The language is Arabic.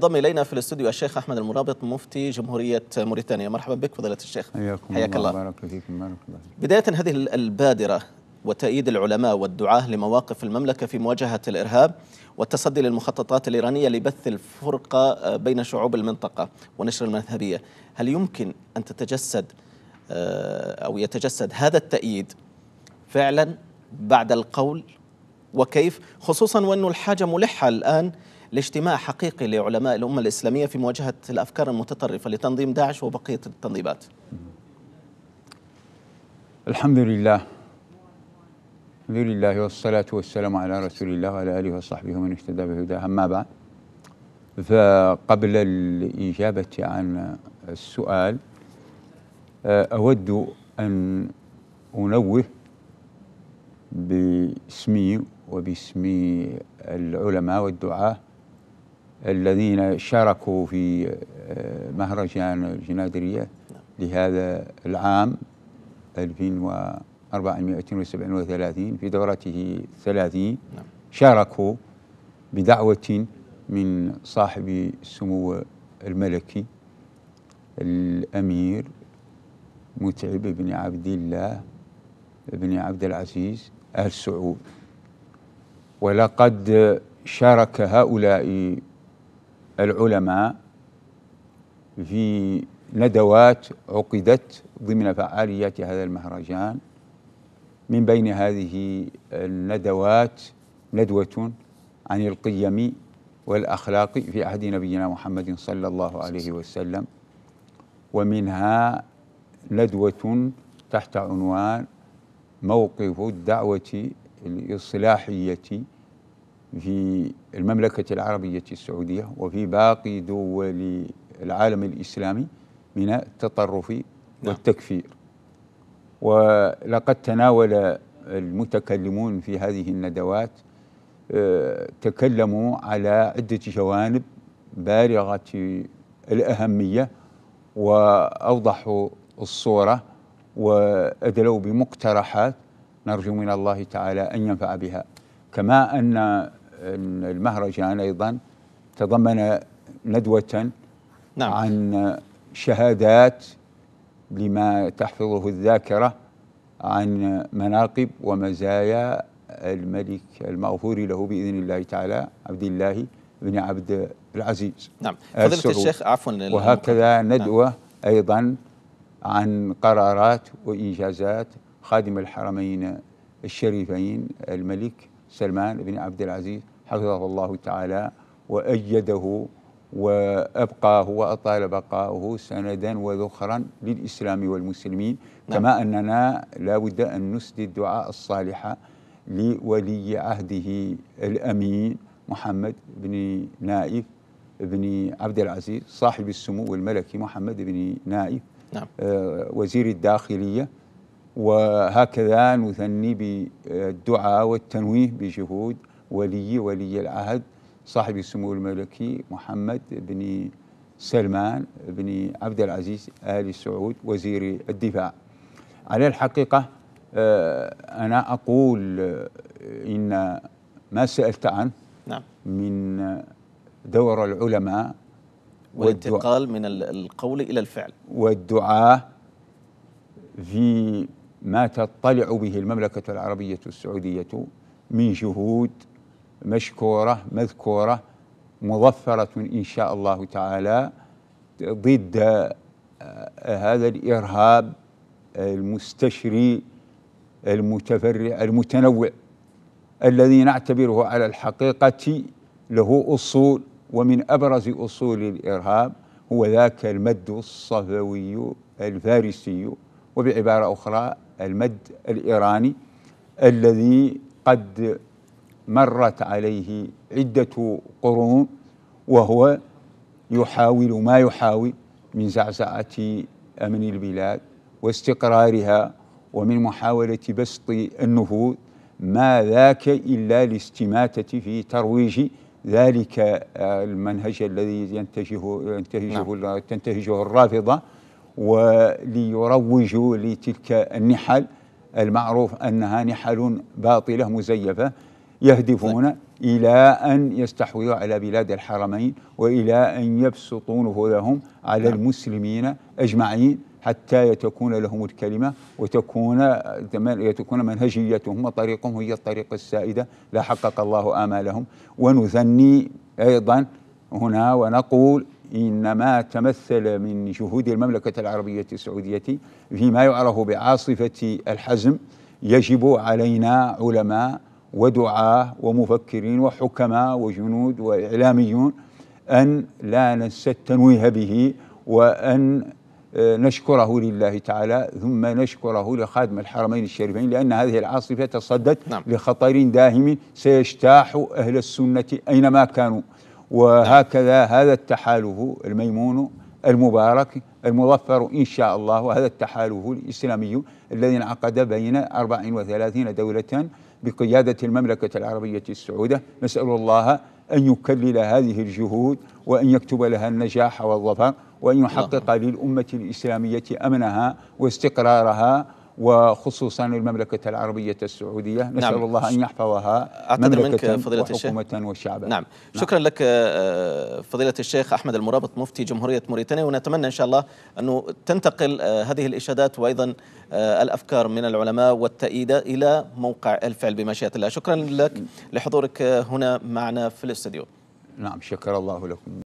ضم الينا في الاستوديو الشيخ احمد المرابط مفتي جمهوريه موريتانيا مرحبا بك فضيله الشيخ حياكم حياك الله بارك فيكم الله بدايه هذه البادره وتأييد العلماء والدعاة لمواقف المملكة في مواجهة الإرهاب والتصدي للمخططات الإيرانية لبث الفرقة بين شعوب المنطقة ونشر المذهبية هل يمكن أن تتجسد آه، أو يتجسد هذا التأييد فعلا بعد القول وكيف خصوصا وأن الحاجة ملحة الآن لاجتماع حقيقي لعلماء الأمة الإسلامية في مواجهة الأفكار المتطرفة لتنظيم داعش وبقية التنظيمات الحمد لله الحمد لله والصلاة والسلام على رسول الله وعلى آله وصحبه ومن اهتدى بهداه أما بعد فقبل الإجابة عن السؤال آه، أود أن أنوه باسمي وباسم العلماء والدعاة الذين شاركوا في آه، مهرجان الجنادرية لهذا العام 2437 في دورته 30 نعم. شاركوا بدعوة من صاحب السمو الملكي الأمير متعب بن عبد الله بن عبد العزيز آل سعود ولقد شارك هؤلاء العلماء في ندوات عقدت ضمن فعاليات هذا المهرجان من بين هذه الندوات ندوة عن القيم والأخلاق في عهد نبينا محمد صلى الله عليه وسلم ومنها ندوة تحت عنوان موقف الدعوة الإصلاحية في المملكة العربية السعودية وفي باقي دول العالم الإسلامي من التطرف نعم. والتكفير ولقد تناول المتكلمون في هذه الندوات آه، تكلموا على عدة جوانب بالغة الأهمية وأوضحوا الصورة وأدلوا بمقترحات نرجو من الله تعالى أن ينفع بها كما أن المهرجان أيضا تضمن ندوة نعم. عن شهادات لما تحفظه الذاكرة عن مناقب ومزايا الملك المغفور له باذن الله تعالى عبد الله بن عبد العزيز نعم فضيلة الشيخ عفوا وهكذا نعم. ندوة نعم. ايضا عن قرارات وانجازات خادم الحرمين الشريفين الملك سلمان بن عبد العزيز حفظه الله تعالى وأيده وأبقاه وأطال بقاؤه سندا وذخرا للإسلام والمسلمين نعم. كما أننا لا بد أن نسدي الدعاء الصالح لولي عهده الأمين محمد بن نائف بن عبد العزيز صاحب السمو الملكي محمد بن نائف نعم. آه وزير الداخلية وهكذا نثني بالدعاء والتنويه بجهود ولي ولي العهد صاحب السمو الملكي محمد بن سلمان بن عبد العزيز آل سعود وزير الدفاع على الحقيقة آه، أنا أقول آه، إن ما سألت عنه نعم. من دور العلماء والانتقال من القول إلى الفعل والدعاء في ما تطلع به المملكة العربية السعودية من جهود مشكورة مذكورة مظفرة إن شاء الله تعالى ضد آه، هذا الإرهاب المستشري المتفرع المتنوع الذي نعتبره على الحقيقة له أصول ومن أبرز أصول الإرهاب هو ذاك المد الصفوي الفارسي وبعبارة أخرى المد الإيراني الذي قد مرت عليه عدة قرون وهو يحاول ما يحاول من زعزعة أمن البلاد واستقرارها ومن محاولة بسط النفوذ ما ذاك إلا الاستماتة في ترويج ذلك آه، المنهج الذي ينتهجه ينتهجه نعم. تنتهجه الرافضة وليروجوا لتلك النحل المعروف أنها نحل باطلة مزيفة يهدفون إلى أن يستحوذوا على بلاد الحرمين وإلى أن يبسطوا نفوذهم على نعم. المسلمين أجمعين حتى تكون لهم الكلمة وتكون تكون منهجيتهم وطريقهم هي الطريق السائدة لا حقق الله آمالهم ونثني أيضا هنا ونقول إنما تمثل من جهود المملكة العربية السعودية فيما يعرف بعاصفة الحزم يجب علينا علماء ودعاة ومفكرين وحكماء وجنود وإعلاميون أن لا ننسى التنويه به وأن آه، نشكره لله تعالى ثم نشكره لخادم الحرمين الشريفين لأن هذه العاصفة تصدت نعم. لخطر داهم سيجتاح أهل السنة أينما كانوا وهكذا هذا التحالف الميمون المبارك المظفر إن شاء الله وهذا التحالف الإسلامي الذي انعقد بين 34 دولة بقيادة المملكة العربية السعودة نسأل الله أن يكلل هذه الجهود وأن يكتب لها النجاح والظفر وأن يحقق نعم. للأمة الإسلامية أمنها واستقرارها وخصوصا المملكة العربية السعودية نعم. نسأل نعم. الله أن يحفظها مملكة منك فضيلة وحكومة الشيخ. وشعبا نعم. نعم شكرا لك آه، فضيلة الشيخ أحمد المرابط مفتي جمهورية موريتانيا ونتمنى إن شاء الله أنه تنتقل آه، هذه الإشادات وأيضا آه، الأفكار من العلماء والتأييد إلى موقع الفعل بمشيئة الله شكرا لك لحضورك هنا معنا في الاستديو نعم شكر الله لكم